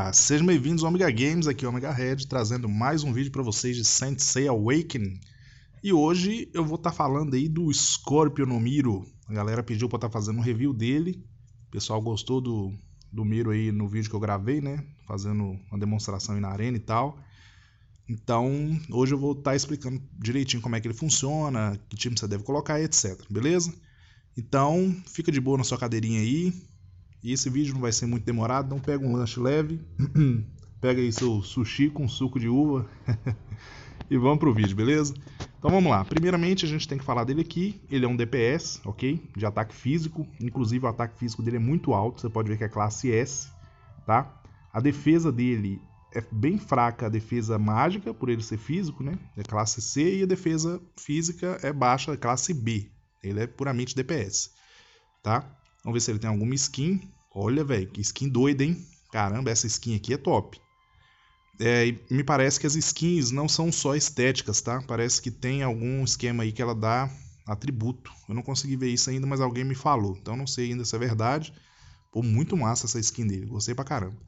Ah, sejam bem-vindos ao Omega Games, aqui é o Omega Red, trazendo mais um vídeo para vocês de Sensei Awakening. E hoje eu vou estar tá falando aí do Scorpio no Miro. A galera pediu para estar tá fazendo um review dele. O pessoal gostou do, do Miro aí no vídeo que eu gravei, né? Fazendo uma demonstração aí na arena e tal. Então, hoje eu vou estar tá explicando direitinho como é que ele funciona, que time você deve colocar, etc. Beleza? Então, fica de boa na sua cadeirinha aí, e esse vídeo não vai ser muito demorado, então pega um lanche leve, pega aí seu sushi com suco de uva e vamos pro vídeo, beleza? Então vamos lá. Primeiramente a gente tem que falar dele aqui. Ele é um DPS, ok? De ataque físico. Inclusive o ataque físico dele é muito alto. Você pode ver que é classe S, tá? A defesa dele é bem fraca. A defesa mágica, por ele ser físico, né? É classe C e a defesa física é baixa, é classe B. Ele é puramente DPS, tá? Vamos ver se ele tem alguma skin. Olha, velho, que skin doida, hein? Caramba, essa skin aqui é top. É, me parece que as skins não são só estéticas, tá? Parece que tem algum esquema aí que ela dá atributo. Eu não consegui ver isso ainda, mas alguém me falou. Então não sei ainda se é verdade. Pô, muito massa essa skin dele. Gostei pra caramba.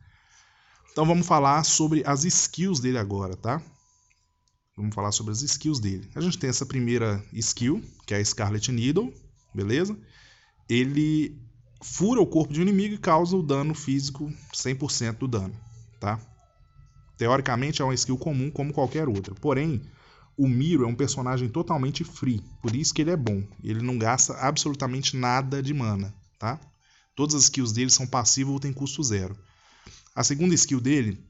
Então vamos falar sobre as skills dele agora, tá? Vamos falar sobre as skills dele. A gente tem essa primeira skill, que é a Scarlet Needle, beleza? Ele fura o corpo de um inimigo e causa o dano físico 100% do dano, tá? Teoricamente é uma skill comum como qualquer outra. Porém, o Miro é um personagem totalmente free, por isso que ele é bom. Ele não gasta absolutamente nada de mana, tá? Todas as skills dele são passivas ou têm custo zero. A segunda skill dele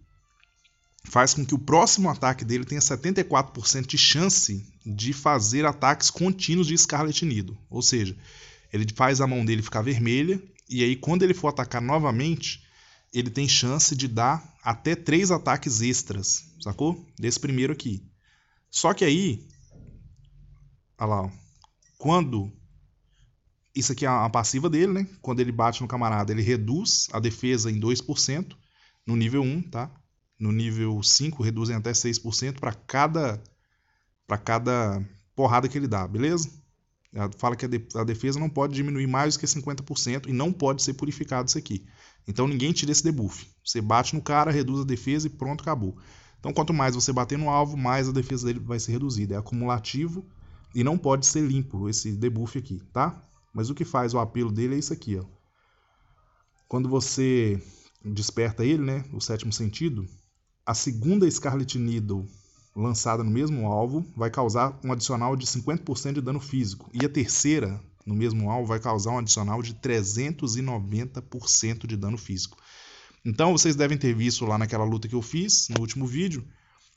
faz com que o próximo ataque dele tenha 74% de chance de fazer ataques contínuos de Scarlet Nido. Ou seja, ele faz a mão dele ficar vermelha, e aí quando ele for atacar novamente, ele tem chance de dar até três ataques extras, sacou? Desse primeiro aqui. Só que aí, olha lá, quando isso aqui é a passiva dele, né? Quando ele bate no camarada, ele reduz a defesa em 2% no nível 1, tá? No nível 5 reduzem até 6% para cada para cada porrada que ele dá, beleza? Fala que a defesa não pode diminuir mais do que 50% e não pode ser purificado isso aqui. Então ninguém tira esse debuff. Você bate no cara, reduz a defesa e pronto, acabou. Então quanto mais você bater no alvo, mais a defesa dele vai ser reduzida. É acumulativo e não pode ser limpo esse debuff aqui, tá? Mas o que faz o apelo dele é isso aqui, ó. Quando você desperta ele, né, o sétimo sentido, a segunda Scarlet Needle lançada no mesmo alvo vai causar um adicional de 50% de dano físico, e a terceira, no mesmo alvo, vai causar um adicional de 390% de dano físico. Então vocês devem ter visto lá naquela luta que eu fiz no último vídeo,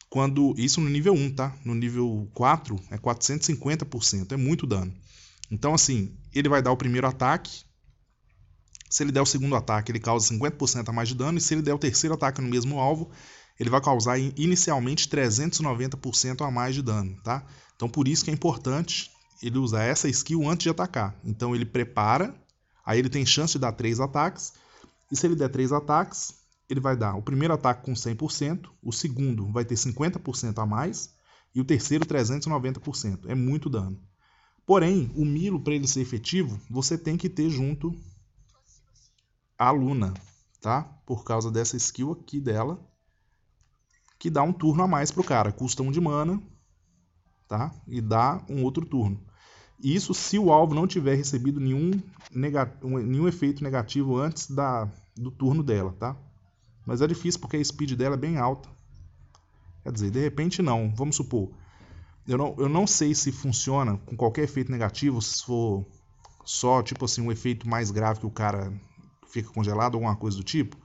quando isso no nível 1, tá? No nível 4 é 450%, é muito dano. Então assim, ele vai dar o primeiro ataque, se ele der o segundo ataque, ele causa 50% a mais de dano, e se ele der o terceiro ataque no mesmo alvo, ele vai causar inicialmente 390% a mais de dano, tá? Então por isso que é importante ele usar essa skill antes de atacar. Então ele prepara, aí ele tem chance de dar 3 ataques, e se ele der 3 ataques, ele vai dar o primeiro ataque com 100%, o segundo vai ter 50% a mais, e o terceiro 390%. É muito dano. Porém, o Milo, para ele ser efetivo, você tem que ter junto a Luna, tá? Por causa dessa skill aqui dela, que dá um turno a mais pro cara. Custa um de mana, tá? E dá um outro turno. Isso se o alvo não tiver recebido nenhum, nenhum efeito negativo antes da, do turno dela, tá? Mas é difícil porque a speed dela é bem alta. Quer dizer, de repente não. Vamos supor, eu não, eu não sei se funciona com qualquer efeito negativo, se for só, tipo assim, um efeito mais grave que o cara fica congelado, alguma coisa do tipo.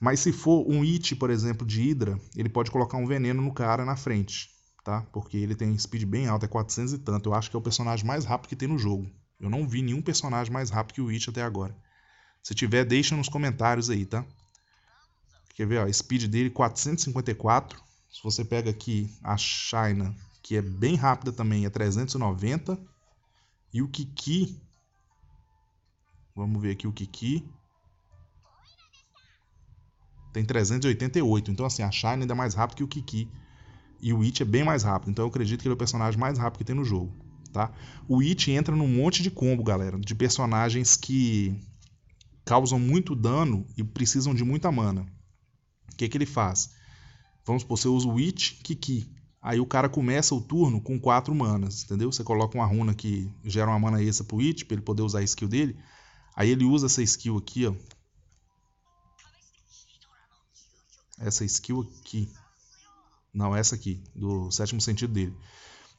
Mas se for um It, por exemplo, de Hydra, ele pode colocar um veneno no cara na frente, tá? Porque ele tem speed bem alto, é 400 e tanto. Eu acho que é o personagem mais rápido que tem no jogo. Eu não vi nenhum personagem mais rápido que o It até agora. Se tiver, deixa nos comentários aí, tá? Quer ver, ó, speed dele 454. Se você pega aqui a China, que é bem rápida também, é 390. E o Kiki, vamos ver aqui o Kiki, tem 388. Então, assim, a Shine ainda é mais rápido que o Kiki. E o It é bem mais rápido. Então, eu acredito que ele é o personagem mais rápido que tem no jogo. Tá? O It entra num monte de combo, galera, de personagens que causam muito dano e precisam de muita mana. O que, é que ele faz? Vamos supor, você usa o It, Kiki. Aí o cara começa o turno com quatro manas, entendeu? Você coloca uma runa que gera uma mana extra pro It, para ele poder usar a skill dele. Aí ele usa essa skill aqui, ó, essa skill aqui, não, essa aqui, do sétimo sentido dele,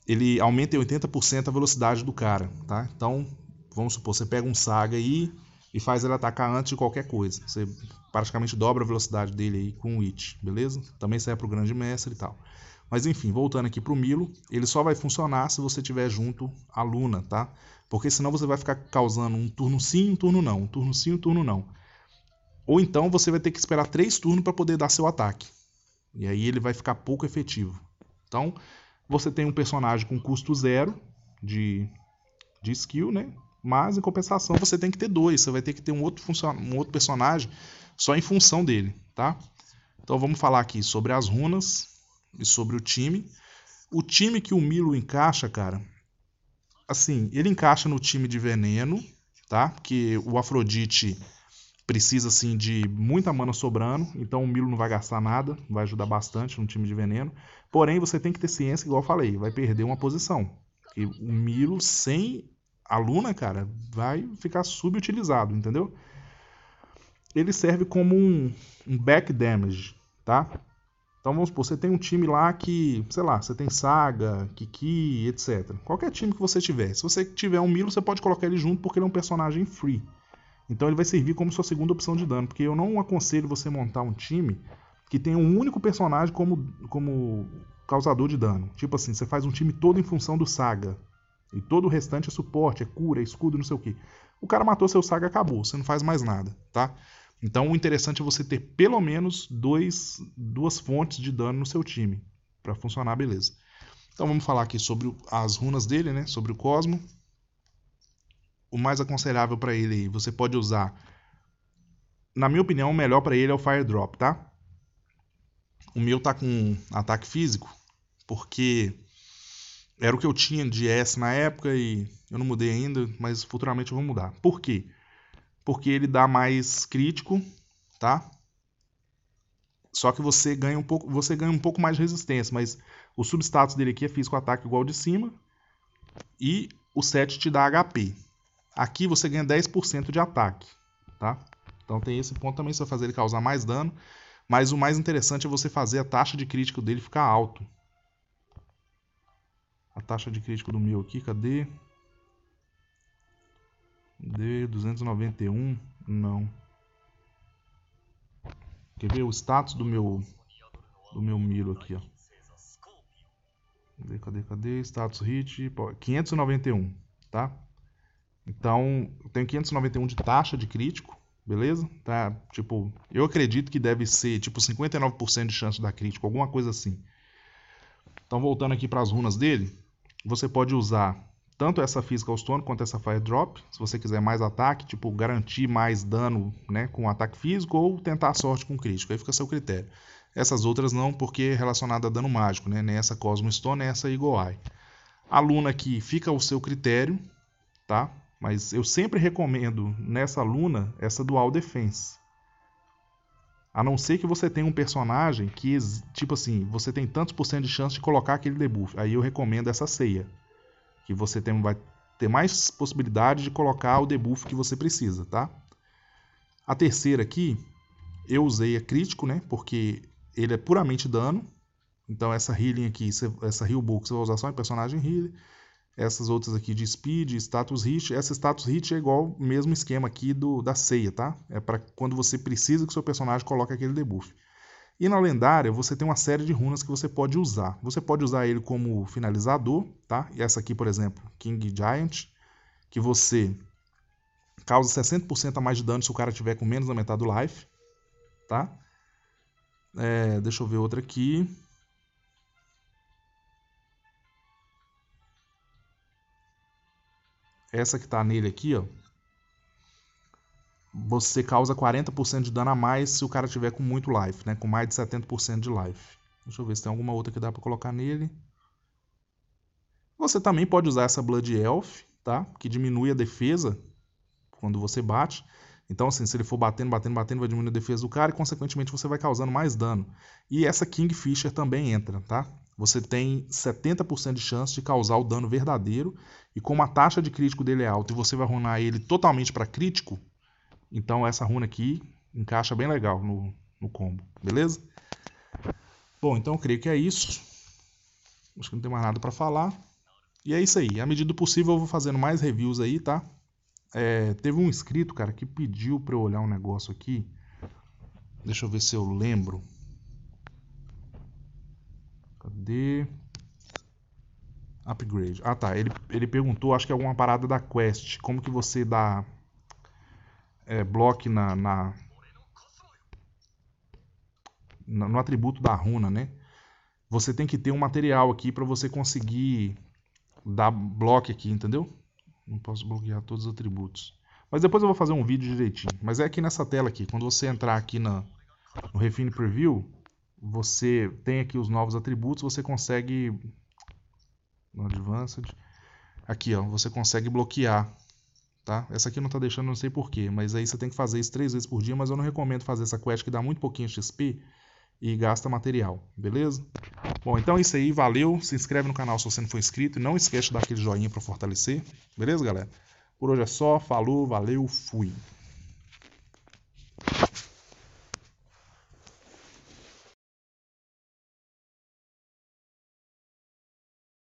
ele aumenta em 80% a velocidade do cara, tá? Então, vamos supor, você pega um Saga aí e faz ele atacar antes de qualquer coisa. Você praticamente dobra a velocidade dele aí com o It, beleza? Também serve pro Grande Mestre e tal. Mas enfim, voltando aqui pro Milo, ele só vai funcionar se você tiver junto a Luna, tá? Porque senão você vai ficar causando um turno sim, um turno não, um turno sim, um turno não. Ou então você vai ter que esperar três turnos para poder dar seu ataque. E aí ele vai ficar pouco efetivo. Então, você tem um personagem com custo zero de, de skill, né? Mas em compensação você tem que ter dois. Você vai ter que ter um outro, um outro personagem só em função dele, tá? Então vamos falar aqui sobre as runas e sobre o time. O time que o Milo encaixa, cara, assim, ele encaixa no time de veneno, tá? Que o Afrodite precisa assim de muita mana sobrando, então o Milo não vai gastar nada, vai ajudar bastante no time de veneno. Porém, você tem que ter ciência, igual eu falei, vai perder uma posição. Porque o Milo sem a Luna, cara, vai ficar subutilizado, entendeu? Ele serve como um, um back damage, tá? Então vamos supor, você tem um time lá que, sei lá, você tem Saga, Kiki, etc. Qualquer time que você tiver. Se você tiver um Milo, você pode colocar ele junto porque ele é um personagem free. Então ele vai servir como sua segunda opção de dano, porque eu não aconselho você montar um time que tenha um único personagem como, como causador de dano. Tipo assim, você faz um time todo em função do Saga. E todo o restante é suporte, é cura, é escudo, não sei o que. O cara matou seu Saga, acabou. Você não faz mais nada, tá? Então o interessante é você ter pelo menos dois, duas fontes de dano no seu time. para funcionar, beleza. Então vamos falar aqui sobre as runas dele, né? Sobre o Cosmo o mais aconselhável para ele, você pode usar. Na minha opinião, o melhor para ele é o Fire Drop, tá? O meu tá com ataque físico, porque era o que eu tinha de S na época e eu não mudei ainda, mas futuramente eu vou mudar. Por quê? Porque ele dá mais crítico, tá? Só que você ganha um pouco, você ganha um pouco mais de resistência, mas o substatus dele aqui é físico ataque igual de cima e o 7 te dá HP. Aqui você ganha 10% de ataque, tá? Então tem esse ponto também, você vai fazer ele causar mais dano. Mas o mais interessante é você fazer a taxa de crítico dele ficar alto. A taxa de crítico do meu aqui, cadê? Cadê? 291, não. Quer ver o status do meu do meu miro aqui, ó. Cadê, cadê, cadê? Status hit, 591, tá? Então, eu tenho 591 de taxa de crítico, beleza? Tá, tipo, eu acredito que deve ser tipo 59% de chance da crítico, alguma coisa assim. Então, voltando aqui para as runas dele, você pode usar tanto essa física stone quanto essa fire drop, se você quiser mais ataque, tipo garantir mais dano, né, com ataque físico ou tentar a sorte com crítico, aí fica a seu critério. Essas outras não, porque é relacionada a dano mágico, né? Nessa Cosmo Stone, nessa essa Eagle Eye. A Luna aqui fica ao seu critério, tá? Mas eu sempre recomendo nessa luna essa dual defense. A não ser que você tenha um personagem que, tipo assim, você tem tantos por cento de chance de colocar aquele debuff. Aí eu recomendo essa ceia. Que você tem, vai ter mais possibilidade de colocar o debuff que você precisa, tá? A terceira aqui, eu usei a crítico, né? Porque ele é puramente dano. Então essa healing aqui, essa heal book, você vai usar só em personagem healing essas outras aqui de speed, status hit. Essa status hit é igual o mesmo esquema aqui do da ceia, tá? É para quando você precisa que o seu personagem coloque aquele debuff. E na lendária você tem uma série de runas que você pode usar. Você pode usar ele como finalizador, tá? E essa aqui, por exemplo, King Giant, que você causa 60% a mais de dano se o cara tiver com menos da metade do life, tá? É, deixa eu ver outra aqui. essa que está nele aqui, ó, você causa 40% de dano a mais se o cara tiver com muito life, né? Com mais de 70% de life. Deixa eu ver se tem alguma outra que dá para colocar nele. Você também pode usar essa Blood Elf, tá? Que diminui a defesa quando você bate. Então, assim, se ele for batendo, batendo, batendo, vai diminuir a defesa do cara e, consequentemente, você vai causando mais dano. E essa Kingfisher também entra, tá? você tem 70% de chance de causar o dano verdadeiro. E como a taxa de crítico dele é alta e você vai runar ele totalmente para crítico, então essa runa aqui encaixa bem legal no, no combo, beleza? Bom, então eu creio que é isso. Acho que não tem mais nada para falar. E é isso aí. À medida do possível eu vou fazendo mais reviews aí, tá? É, teve um inscrito, cara, que pediu para eu olhar um negócio aqui. Deixa eu ver se eu lembro. Upgrade. Ah, tá. Ele, ele perguntou, acho que é alguma parada da quest. Como que você dá é, block na, na, no atributo da runa, né? Você tem que ter um material aqui para você conseguir dar block aqui, entendeu? Não posso bloquear todos os atributos. Mas depois eu vou fazer um vídeo direitinho. Mas é aqui nessa tela aqui. Quando você entrar aqui na, no Refine Preview, você tem aqui os novos atributos, você consegue no Advanced, aqui ó, você consegue bloquear, tá? Essa aqui não está deixando, não sei porquê, mas aí você tem que fazer isso três vezes por dia, mas eu não recomendo fazer essa quest que dá muito pouquinho XP e gasta material, beleza? Bom, então é isso aí, valeu, se inscreve no canal se você não for inscrito, e não esquece de dar aquele joinha para fortalecer, beleza galera? Por hoje é só, falou, valeu, fui!